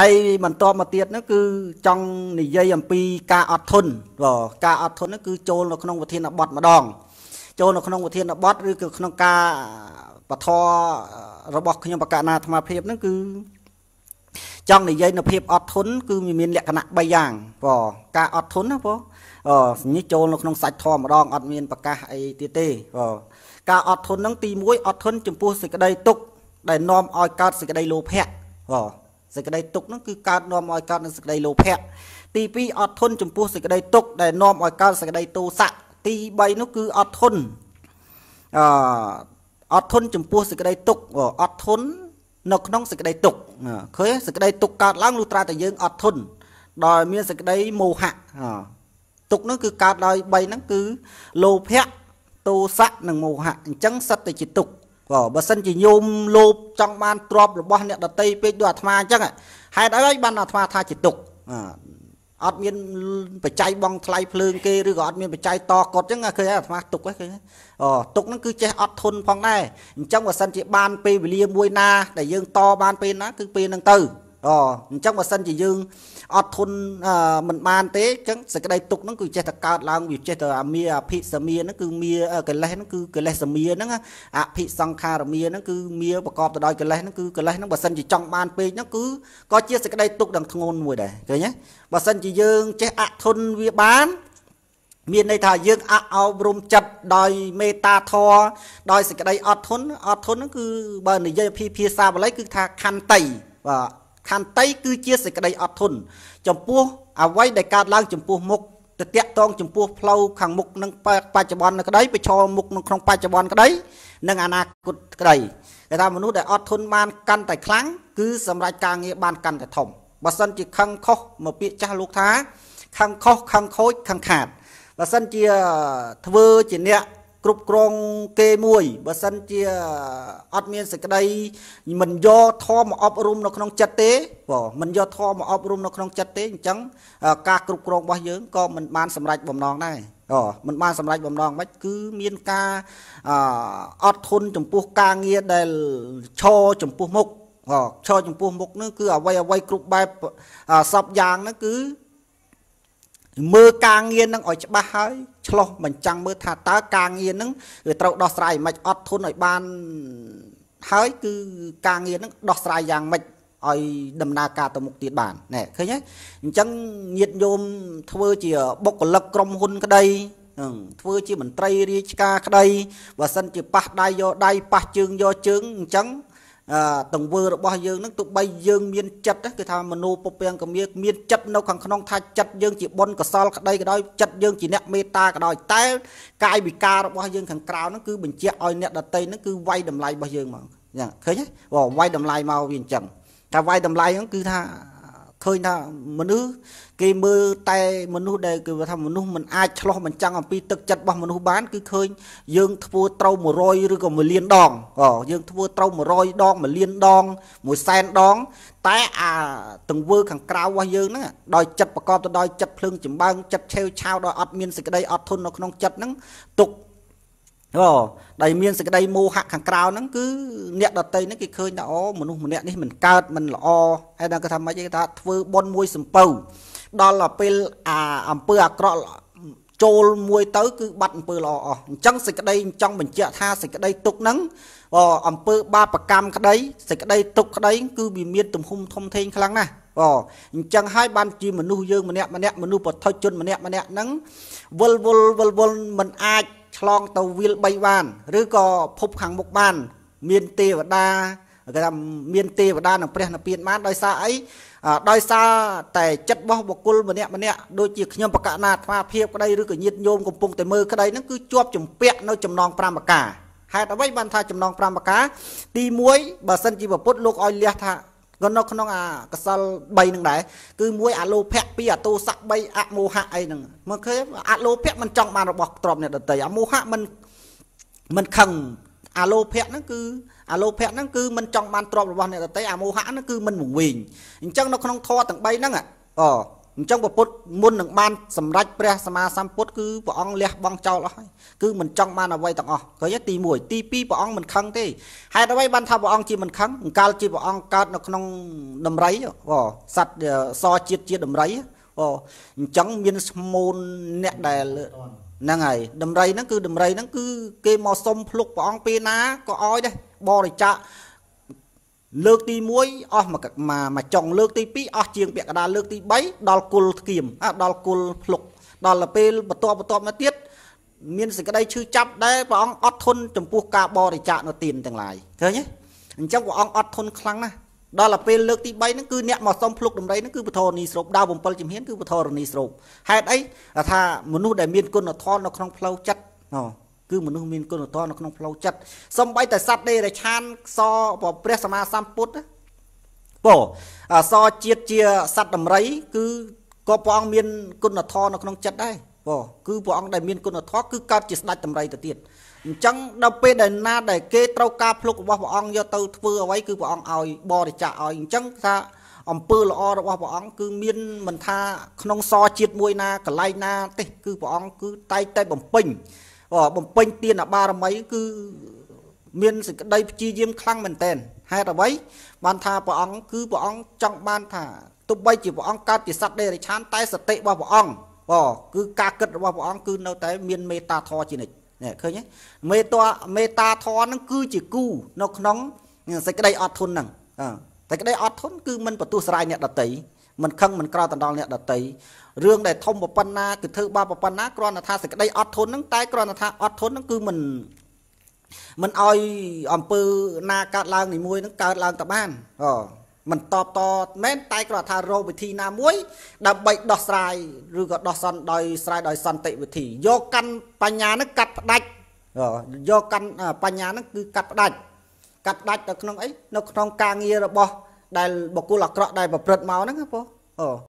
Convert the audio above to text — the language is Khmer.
ហើយបន្តមកទៀតហ្នឹងគឺចង់និយាយអំពីការអត់ធន់បើការអត់ធន់ហ្នឹងគឺចូលនៅក្នុងវិធានបទម្ដង ចូលនៅក្នុងវិធានបទឬក៏ក្នុងការបធររបស់ខ្ញុំបកណាអាត្មាភាពហ្នឹងគឺចង់និយាយនៅភាពអត់ធន់គឺមានលក្ខណៈ3យ៉ាងបើការអត់ធន់ណាបើអសញ្ញាចូលនៅក្នុងសាច់ធម៌ម្ដងអត់មានប្រកាសអីទៀតទេបើការអត់ធន់ហ្នឹងទី1អត់ធន់ចំពោះសេចក្តីទុក្ខដែលនាំឲ្យកើតសេចក្តីលោភៈបើសេចក្តីទុក្ខហ្នឹងគឺកើតនាំឲ្យកើតនឹងសេចក្តីលោភៈទី2អត់ធន់ចំពោះសេចក្តីទុក្ខដែលនាំឲ្យកើតសេចក្តីទោសៈទី3នោះគឺអត់ធន់អឺអត់ធន់ចំពោះសេចក្តីទុក្ខអត់ធន់នៅក្នុងសេចក្តីទុក្ខឃើញសេចក្តីទុក្ខកើតឡើងលុត្រាតែយើងអត់ធន់ដោយមានសេចក្តីមោហៈទុក្ខនោះគឺកើតដោយ3ហ្នឹងគឺលោភៈទោសៈនិងមោហៈអញ្ចឹងសិតតែជាទុក្ខក៏បើសិនជាញោមលោភចង់បានទ្រព្យរបស់អ្នកដតីពេកដូចអាត្មាអញ្ចឹងហេតុអីហើយបានអាត្មាថាជាទុកអត់មានបច្ច័យបងថ្លៃភ្លើងគេឬក៏អត់មានបច្ច័យតគាត់អញ្ចឹងឃើញអាត្មាទុកហ្នឹងអូទុកហ្នឹងគឺចេះអត់ធន់ផងដែរអញ្ចឹងបើសិនជាបានពេលវេលាមួយណាដែលយើងតបានពេលណា គឺពេលហ្នឹងទៅអអញ្ចឹងបើសិនជាយើងអត់ធន់មិនបាន ទេអញ្ចឹងសេចក្តីទុកហ្នឹងគឺចេះតែកើតឡើងវាចេះតែអាមាអភិសមាហ្នឹងគឺមាកិលេសហ្នឹងគឺកិលេសសមាហ្នឹងអភិសង្ខារមាហ្នឹងគឺមាប្រកបទៅដោយកិលេសហ្នឹងគឺកិលេសហ្នឹងបើសិនជាចង់បានពេកហ្នឹងគឺក៏ជាសេចក្តីទុកដល់ធ្ងន់មួយដែរឃើញទេបើសិនជាយើងចេះអធន់វាបានមានន័យថាយើងអអប់រំចិត្តដោយមេត្តាធម៌ដោយសេចក្តីអត់ធន់អត់ធន់ហ្នឹងគឺបើនិយាយភាសាបាលីគឺថាខន្តីបាទខន្តីគឺជាសេចក្តីអត់ធន់ចំពោះអ្វីដែលកើតឡើង ចំពោះមុខទៅតាក់តងចំពោះផ្លូវខាងមុខនឹងបច្ចុប្បន្នក្តីប្រឈមមុខនឹងក្នុងបច្ចុប្បន្នក្តីនិងអនាគតក្តីគេថាមនុស្សដែលអត់ធន់បានកាន់តែខ្លាំងគឺសម្រាប់ការងារបានកាន់តែធំបើសិនជាខឹងខុសមកពាក្យចាស់លោកថាខឹងខុសខឹងខូចខឹងខាតបើសិនជាធ្វើជាអ្នកគ្រប់គ្រងគេមួយបើសិនជាអត់មានសេចក្តី មិនយកធម៌មកអប់រំនៅក្នុងចិត្តទេបើមិនយកធម៌មកអប់រំនៅក្នុងចិត្តទេអញ្ចឹងការគ្រប់គ្រងរបស់យើងក៏មិនបានសម្រេចបំណងដែរអូมันបានសម្រេចបំណង មិនគឺមានការអត់ធន់ចំពោះការងារដែលឈរចំពោះមុខអូឈរចំពោះមុខនឹងគឺអវ័យអវ័យគ្រប់បែបសពយ៉ាងហ្នឹងគឺមើលការងារនឹងឲ្យច្បាស់ហើយឆ្លោះបញ្ចាំងមើលថាតើការងារហ្នឹងវាត្រូវដោះស្រាយមិនអត់ធន់ឲ្យបានហើយគឺការងារហ្នឹងដោះស្រាយយ៉ាងម៉េចឲ្យដំណើរការទៅមុខទៀតបានណែឃើញទេអញ្ចឹងញាតិញោមធ្វើជាបុគ្គលិកក្រុមហ៊ុនក្តីនឹងធ្វើជាមន្ត្រីរាជការក្តីបើសិនជាប៉ះដៃយកដៃប៉ះជើងយកជើងអញ្ចឹងទង្វើរបស់យើងនឹងទោះបីយើងមានចិត្តគឺថាមនោពពាំងកមាមានចិត្តនៅខាងក្នុងថាចិត្តយើងជាបុណ្យកសលក្តីក៏ដោយចិត្តយើងជាអ្នកមេត្តាក៏ដោយតែកាយវិការរបស់យើងខាងក្រៅនឹងគឺបញ្ជាក់ឲ្យអ្នកដតីនឹងគឺវាយតម្លៃរបស់យើងមកយ៉ាងឃើញទេបើវាយតម្លៃមកវាអញ្ចឹងតែវាយតម្លៃហ្នឹងគឺថាឃើញថាមនុស្សគេមើលតែមនុស្សដែលគេថាមនុស្សមិនអាចឆ្លោះមិនចាំងអំពីទឹកចិត្តរបស់មនុស្សបានគឺឃើញយើង ធ្វើត្រូវ100ឬក៏1លានដងអូយើងធ្វើត្រូវ100ដង1លានដង100,000ដង តែអាទង្វើខាងក្រៅរបស់យើងហ្នឹងដោយចិត្តប្រកបទៅដោយចិត្តភ្លើងចម្បាំងចិត្តឆេវឆាវដោយអត់មានសេចក្តីអត់ធន់នៅក្នុងចិត្តហ្នឹងទុកអូដែលមានសេចក្តីមោហៈខាងក្រៅហ្នឹងគឺអ្នកដតីហ្នឹងគេឃើញថាអូមនុស្សម្នាក់នេះមិនកើតមិនល្អហើយដល់គេថាម៉េចគេថាធ្វើបន់មួយសំពៅដល់ទៅពេលអាអំពើអាក្រក់ចូលមួយទៅគឺបាត់អំពើល្អអស់អញ្ចឹងសេចក្តីចង់បញ្ជាក់ថាសេចក្តីទុកហ្នឹងអំពើបាបកម្មក្តីសេចក្តីទុកក្តី គឺវាមាន ទំហំធំធេងខ្លាំងណាស់អូអញ្ចឹងហើយបានជាមនុស្សយើងម្នាក់ម្នាក់មនុស្សប្រថុជនម្នាក់ម្នាក់ហ្នឹងវិលវល់វិលវល់មិនអាចឆ្លងទៅវិល3បាន ឬក៏ភពខាងមុខបាន មានទេវតាគេថាមានទេវតានិងព្រះនិព្វានបានដោយសារអីដោយសារតែចិត្តរបស់បុគ្គលម្នាក់ម្នាក់ដូចជាខ្ញុំបកណាអាត្មាភាពក្តីឬក៏ញាតញោមកំពុងតែមើលក្តីហ្នឹងគឺជាប់ជំពាក់នៅចំណង5ប្រការហេតុអ្វីបានថាចំណង5ប្រការទី1បើសិនជាពុទ្ធលោកឲ្យលះថាក៏នៅក្នុងអាកសល3នឹងដែរគឺមួយអលោភៈ2អតោសៈ3អមោហៈអីហ្នឹងមើលឃើញអលោភៈមិនចង់បានរបស់ទ្រពអ្នកដតីអមោហៈមិនមិនខឹងអាលោភៈហ្នឹងគឺអាលោភៈហ្នឹងគឺមិនចង់បានទ្រព្យរបស់អ្នកដទៃអាមោហៈហ្នឹងគឺមិនវង្វេងអញ្ចឹងនៅក្នុងធម៌ទាំង3ហ្នឹងអូអញ្ចឹងព្រះពុទ្ធមុននឹងបាន សម្រេចព្រះសម្មាសម្ពុទ្ធគឺព្រះអង្គលះបង់ចោលអស់ហើយគឺមិនចង់បានអ្វីទាំងអស់ឃើញទី1ទី2ព្រះអង្គមិនខឹងទេហេតុអ្វីបានថាព្រះអង្គជាមិនខឹងអង្កលជាព្រះអង្គកើតនៅក្នុងដំរីអូសត្វសជាតិជាដំរីអូអញ្ចឹងមានស្មូនអ្នកដែលហ្នឹងហើយដំរីហ្នឹងគឺដំរីហ្នឹងគឺ គេមកសុំភ្លុកព្រះអង្គពេលណាក៏ឲ្យដែរបរិច្ចាគលើកទី1អស់មកមកចុងលើកទី2អស់ជាងពាក់កណ្ដាលលើកទី3ដល់គុលស្គៀមដល់គុលភ្លុកដល់ទៅពេលបន្តបន្តមកទៀតមានសេចក្តីឈឺចាប់ដែរព្រះអង្គអត់ធន់ចំពោះការបរិច្ចាគនៅទានទាំងឡាយឃើញទេអញ្ចឹងព្រះអង្គអត់ធន់ខ្លាំងណាស់ដល់ទៅពេលលើកទី3ហ្នឹងគឺអ្នកមកសុំភ្លុកដំរីហ្នឹងគឺពធរនីស្រូបដាវ7ជំហានគឺពធរនីស្រូបហេតុអីថាមនុស្សដែលមានគុណធម៌នៅក្នុងផ្លូវចិត្តហ៎គឺមនុស្សមានគុណធម៌នៅក្នុងផ្លូវចិត្តសំបីតែសត្វដេរឆានសព្រះសម្មាសម្ពុទ្ធពោអសជាតិជាសត្វដំរីគឺក៏ព្រះអង្គមាន គុណធម៌នៅក្នុងចិត្តដែរបងគឺព្រះអង្គដែលមានគុណធម៌គឺកើតជាស្ដេចតម្រៃទៅទៀតអញ្ចឹងដល់ពេលដែលណាដែលគេត្រូវការភ្លុករបស់ព្រះអង្គយកទៅធ្វើអ្វីគឺព្រះអង្គឲ្យបរិច្ចាគឲ្យអញ្ចឹងថា អំពើល្អរបស់ព្រះអង្គគឺមានមិនថាក្នុងសជាតិមួយណាកន្លែងណាទេគឺព្រះអង្គគឺតែតែបំពេញ បំពេញទានបារមីគឺមានសេចក្តីព្យាយាមខ្លាំងមែនទែនហេតុអ្វី បានថាព្រះអង្គគឺព្រះអង្គចង់បានថាទោះបីជាព្រះអង្គកើតជាសត្វដេរឆានតែសតិរបស់ព្រះអង្គអគឺការគិតរបស់ព្រះអង្គគឺនៅតែមានមេត្តាធម៌ជានិច្ចនេះឃើញទេមេត្តាមេត្តាធម៌ហ្នឹង គឺជាគូនៅក្នុងសេចក្តីអត់ធន់ហ្នឹងសេចក្តីអត់ធន់គឺមិនបន្ទោសស្រាយអ្នកដតីមិនខឹងមិនក្រោតដណ្ដល់អ្នកដតីរឿងដែលធំប៉ុណ្ណាគឺធ្វើបាបប៉ុណ្ណាគ្រាន់តែថាសេចក្តីអត់ធន់ហ្នឹងតែគ្រាន់តែថាអត់ធន់ហ្នឹងគឺមិនមិនអោយអំពើណាកើតឡើង នីមួយហ្នឹងកើតឡើងតបានអូមិនតបតមែនតែគ្រាន់ថារកវិធីណាមួយ ដើម្បីដោះស្រាយឬក៏ដោះសន្នដោយស្រាយដោយសន្តិវិធី យកកាន់បញ្ញានឹងកាត់ផ្ដាច់យកកាន់បញ្ញានឹងគឺកាត់ផ្ដាច់កាត់ផ្ដាច់ទៅក្នុងអីនៅក្នុងការងាររបស់ ដែលបុគ្គលអាក្រក់ដែលប្រព្រឹត្តមកហ្នឹងណាបងអូ